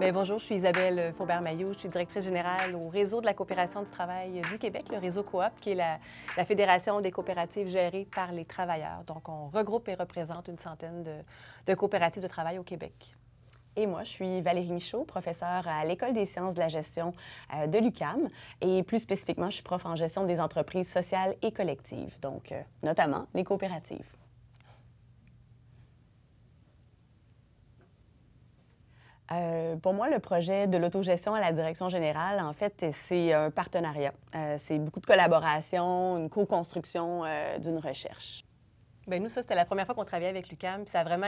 Ben, bonjour, je suis Isabelle Faubert-Maillot, je suis directrice générale au Réseau de la coopération du travail du Québec, le Réseau Coop, qui est la, fédération des coopératives gérées par les travailleurs. Donc, on regroupe et représente une centaine de, coopératives de travail au Québec. Et moi, je suis Valérie Michaud, professeure à l'École des sciences de la gestion euh, de l'UQAM, Et plus spécifiquement, je suis prof en gestion des entreprises sociales et collectives, donc euh, notamment les coopératives. Euh, pour moi, le projet de l'autogestion à la direction générale, en fait, c'est un partenariat. Euh, c'est beaucoup de collaboration, une co-construction euh, d'une recherche. Bien, nous, ça, c'était la première fois qu'on travaillait avec l'UCAM. Ça a, vraiment,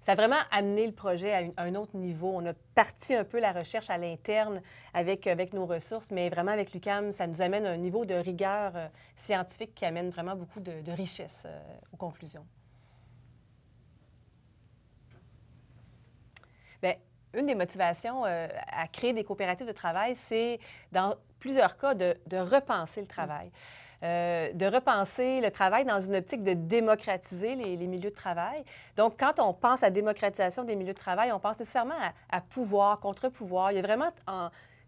ça a vraiment amené le projet à, un autre niveau. On a parti un peu la recherche à l'interne avec, avec nos ressources, mais vraiment avec l'UCAM, ça nous amène à un niveau de rigueur scientifique qui amène vraiment beaucoup de, de richesse aux conclusions. Bien, une des motivations euh, à créer des coopératives de travail, c'est dans plusieurs cas de, repenser le travail. Euh, de repenser le travail dans une optique de démocratiser les, milieux de travail. Donc, quand on pense à démocratisation des milieux de travail, on pense nécessairement à, pouvoir, contre-pouvoir. Il y a vraiment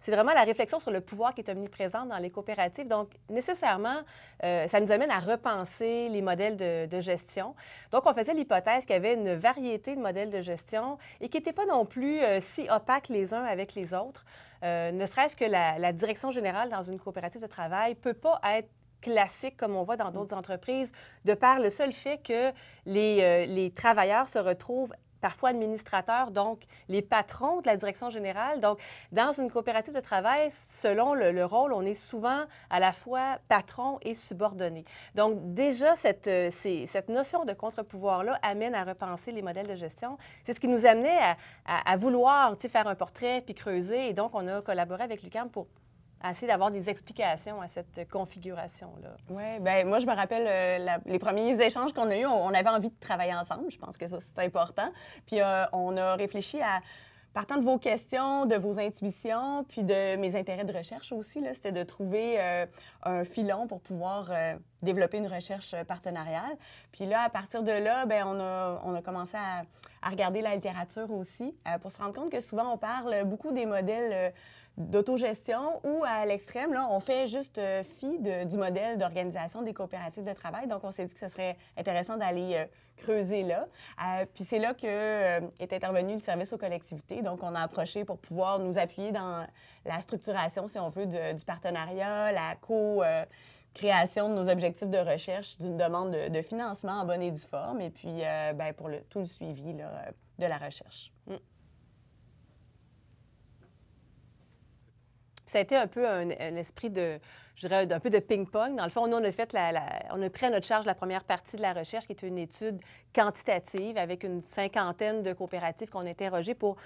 c'est vraiment la réflexion sur le pouvoir qui est omniprésent dans les coopératives. Donc, nécessairement, euh, ça nous amène à repenser les modèles de, gestion. Donc, on faisait l'hypothèse qu'il y avait une variété de modèles de gestion et qui n'étaient pas non plus euh, si opaques les uns avec les autres. Euh, ne serait-ce que la, direction générale dans une coopérative de travail peut pas être classique comme on voit dans mm. d'autres entreprises, de par le seul fait que les travailleurs se retrouvent parfois administrateurs, donc les patrons de la direction générale. Donc, dans une coopérative de travail, selon le, rôle, on est souvent à la fois patron et subordonné. Donc, déjà, euh, cette, notion de contre-pouvoir-là amène à repenser les modèles de gestion. C'est ce qui nous amenait à, à, à vouloir faire un portrait puis creuser. Et donc, on a collaboré avec l'UCAM pour assez d'avoir des explications à cette configuration-là. Oui, bien, moi, je me rappelle euh, les premiers échanges qu'on a eus, on, avait envie de travailler ensemble. Je pense que ça, c'est important. Puis, euh, on a réfléchi à. Partant de vos questions, de vos intuitions, puis de mes intérêts de recherche aussi, là, c'était de trouver euh, un filon pour pouvoir développer une recherche partenariale. Puis là, à partir de là, bien, on, a, on a commencé à, à regarder la littérature aussi pour se rendre compte que souvent, on parle beaucoup des modèles d'autogestion ou à l'extrême, là, on fait juste euh, fi du modèle d'organisation des coopératives de travail. Donc, on s'est dit que ce serait intéressant d'aller euh, creuser là. Euh, puis c'est là que est intervenu le service aux collectivités. Donc, on a approché pour pouvoir nous appuyer dans la structuration, si on veut, du partenariat, la co- création de nos objectifs de recherche, d'une demande de, financement en bonne et due forme, et puis ben, pour le, tout le suivi de la recherche. Mm. ça a été un peu un, esprit de, je dirais, peu de ping-pong. Dans le fond, nous, on a, fait on a pris à notre charge la première partie de la recherche, qui était une étude quantitative avec une cinquantaine de coopératives qu'on a interrogées pour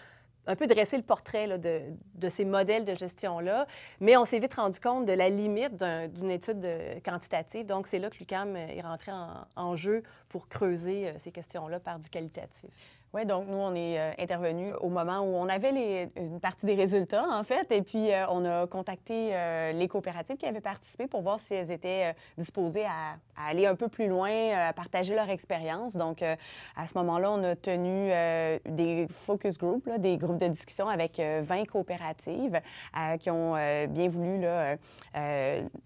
un peu dresser le portrait de, ces modèles de gestion-là, mais on s'est vite rendu compte de la limite d'une étude euh, quantitative. Donc, c'est là que l'UCAM est rentré en, jeu pour creuser euh, ces questions-là par du qualitatif. Oui, donc nous, on est euh, intervenu au moment où on avait les, une partie des résultats, en fait, et puis euh, on a contacté euh, les coopératives qui avaient participé pour voir si elles étaient disposées à, aller un peu plus loin, à partager leur expérience. Donc, à ce moment-là, on a tenu des focus groups, des groupes de discussion avec 20 coopératives qui ont bien voulu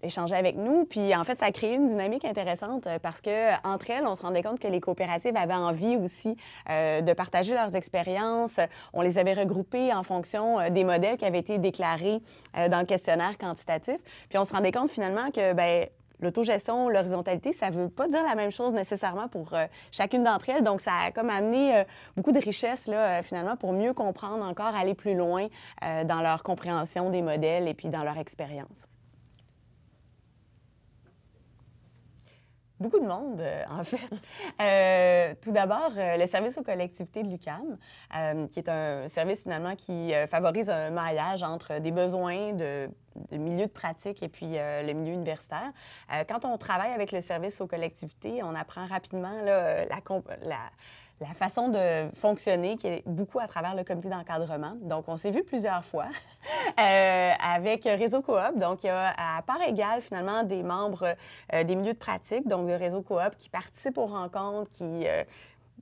échanger avec nous. Puis, en fait, ça a créé une dynamique intéressante parce que entre elles, on se rendait compte que les coopératives avaient envie aussi de partager leurs expériences. On les avait regroupées en fonction euh, des modèles qui avaient été déclarés euh, dans le questionnaire quantitatif. Puis on se rendait compte finalement que ben, l'autogestion, l'horizontalité, ça ne veut pas dire la même chose nécessairement pour euh, chacune d'entre elles. Donc, ça a comme amené beaucoup de richesses, là, finalement, pour mieux comprendre encore, aller plus loin dans leur compréhension des modèles et puis dans leur expérience. Beaucoup de monde, euh, en fait. Euh, tout d'abord, euh, le service aux collectivités de l'UCAM, qui est un service finalement qui favorise un maillage entre des besoins de, milieu de pratique et puis le milieu universitaire. quand on travaille avec le service aux collectivités, on apprend rapidement la, la la façon de fonctionner qui est beaucoup à travers le comité d'encadrement. Donc, on s'est vu plusieurs fois euh, avec Réseau Coop. Donc, il y a à part égale, finalement, des membres euh, des milieux de pratique, donc de Réseau Coop, qui participent aux rencontres, qui... ont euh,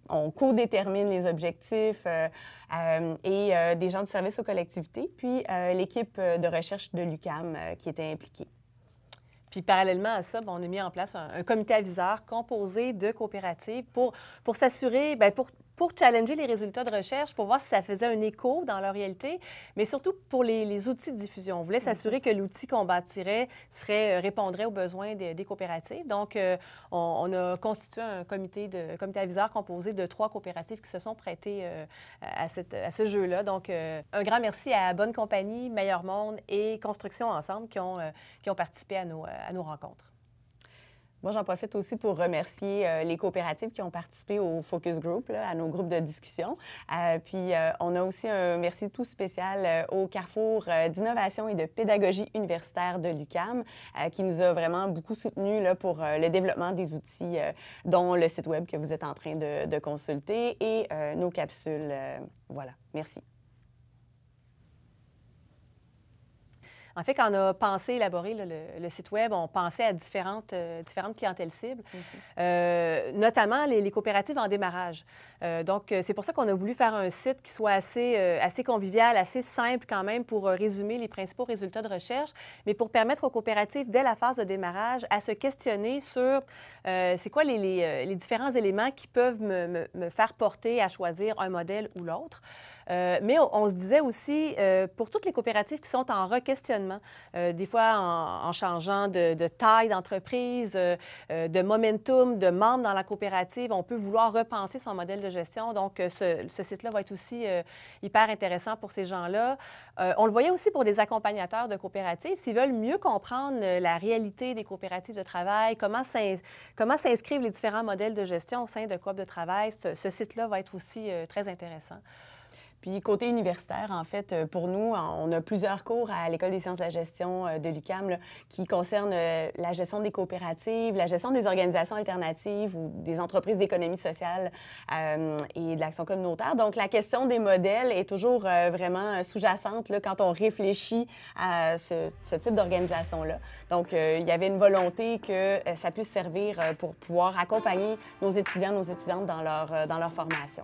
on co-détermine les objectifs et des gens du service aux collectivités, puis l'équipe de recherche de l'UCAM qui était impliquée. Puis parallèlement à ça, ben, on a mis en place un, comité aviseur composé de coopératives pour, pour s'assurer, ben, pour, pour challenger les résultats de recherche, pour voir si ça faisait un écho dans leur réalité, mais surtout pour les, outils de diffusion. On voulait mm-hmm. s'assurer que l'outil qu'on bâtirait serait, euh, répondrait aux besoins des, coopératives. Donc, euh, on, a constitué un comité, de, comité aviseur composé de trois coopératives qui se sont prêtées euh, à, ce jeu-là. Donc, un grand merci à Bonne Compagnie, Meilleur Monde et Construction Ensemble qui ont, qui ont participé à nos, à nos rencontres. Moi, j'en profite aussi pour remercier euh, les coopératives qui ont participé au focus group, à nos groupes de discussion. Euh, puis, euh, on a aussi un merci tout spécial au Carrefour d'innovation et de pédagogie universitaire de l'UCAM, qui nous a vraiment beaucoup soutenus là, pour le développement des outils, dont le site web que vous êtes en train de consulter et nos capsules. voilà, merci. En fait, quand on a pensé élaborer le, site Web, on pensait à différentes, euh, différentes clientèles cibles, mhm. euh, notamment les, coopératives en démarrage. Euh, donc, c'est pour ça qu'on a voulu faire un site qui soit assez, assez convivial, assez simple quand même pour résumer les principaux résultats de recherche, mais pour permettre aux coopératives, dès la phase de démarrage, à se questionner sur c'est quoi les, les, différents éléments qui peuvent me, me, faire porter à choisir un modèle ou l'autre. mais on, se disait aussi, pour toutes les coopératives qui sont en requestionnement, euh, des fois, en, changeant de, taille d'entreprise, euh, euh, de momentum, de membre dans la coopérative, on peut vouloir repenser son modèle de gestion. Donc, ce, site-là va être aussi hyper intéressant pour ces gens-là. on le voyait aussi pour des accompagnateurs de coopératives. S'ils veulent mieux comprendre la réalité des coopératives de travail, comment s'inscrivent les différents modèles de gestion au sein de coop de travail, ce site-là va être aussi très intéressant. Puis côté universitaire, en fait, euh, pour nous, on a plusieurs cours à l'École des sciences de la gestion euh, de l'UCAM qui concernent euh, la gestion des coopératives, la gestion des organisations alternatives ou des entreprises d'économie sociale et de l'action communautaire. Donc la question des modèles est toujours vraiment sous-jacente quand on réfléchit à ce, type d'organisation-là. Donc il y avait une volonté que ça puisse servir pour pouvoir accompagner nos étudiants, nos étudiantes dans leur, dans leur formation.